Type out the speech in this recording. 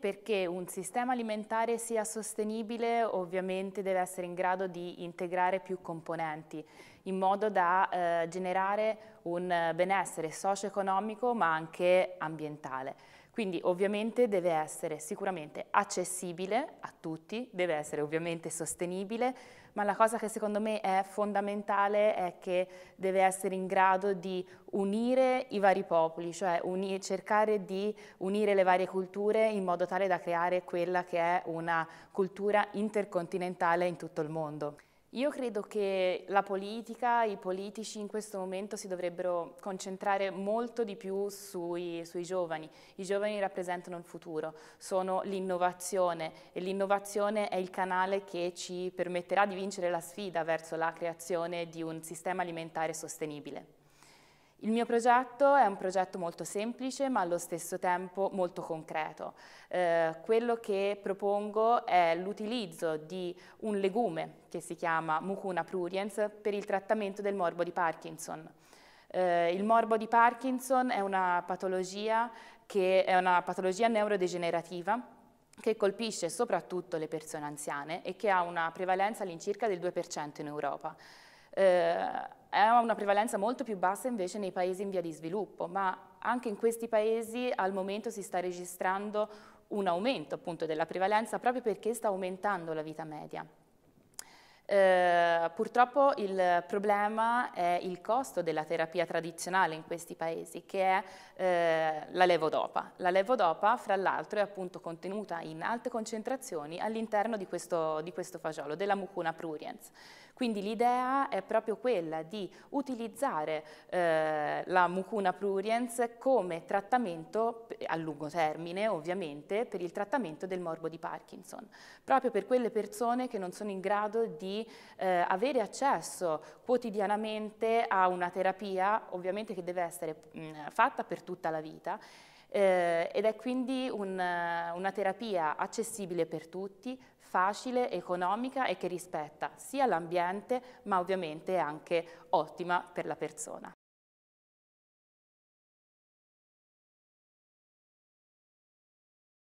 perché un sistema alimentare sia sostenibile ovviamente deve essere in grado di integrare più componenti in modo da eh, generare un eh, benessere socio-economico ma anche ambientale. Quindi ovviamente deve essere sicuramente accessibile a tutti, deve essere ovviamente sostenibile, ma la cosa che secondo me è fondamentale è che deve essere in grado di unire i vari popoli, cioè cercare di unire le varie culture in modo tale da creare quella che è una cultura intercontinentale in tutto il mondo. Io credo che la politica, i politici in questo momento si dovrebbero concentrare molto di più sui, sui giovani. I giovani rappresentano il futuro, sono l'innovazione e l'innovazione è il canale che ci permetterà di vincere la sfida verso la creazione di un sistema alimentare sostenibile. Il mio progetto è un progetto molto semplice ma allo stesso tempo molto concreto. Eh, quello che propongo è l'utilizzo di un legume che si chiama Mucuna pruriens per il trattamento del morbo di Parkinson. Eh, il morbo di Parkinson è una patologia, che, è una patologia neurodegenerativa che colpisce soprattutto le persone anziane e che ha una prevalenza all'incirca del 2% in Europa. Eh, ha una prevalenza molto più bassa invece nei paesi in via di sviluppo, ma anche in questi paesi al momento si sta registrando un aumento appunto della prevalenza proprio perché sta aumentando la vita media. Eh, purtroppo il problema è il costo della terapia tradizionale in questi paesi, che è eh, la levodopa. La levodopa, fra l'altro, è appunto contenuta in alte concentrazioni all'interno di questo, di questo fagiolo, della mucuna pruriens. Quindi l'idea è proprio quella di utilizzare eh, la mucuna pruriens come trattamento, a lungo termine ovviamente, per il trattamento del morbo di Parkinson, proprio per quelle persone che non sono in grado di eh, avere accesso quotidianamente a una terapia, ovviamente che deve essere mh, mm, fatta per tutta la vita, eh, ed è quindi un, una terapia accessibile per tutti, facile, economica e che rispetta sia l'ambiente ma ovviamente anche ottima per la persona.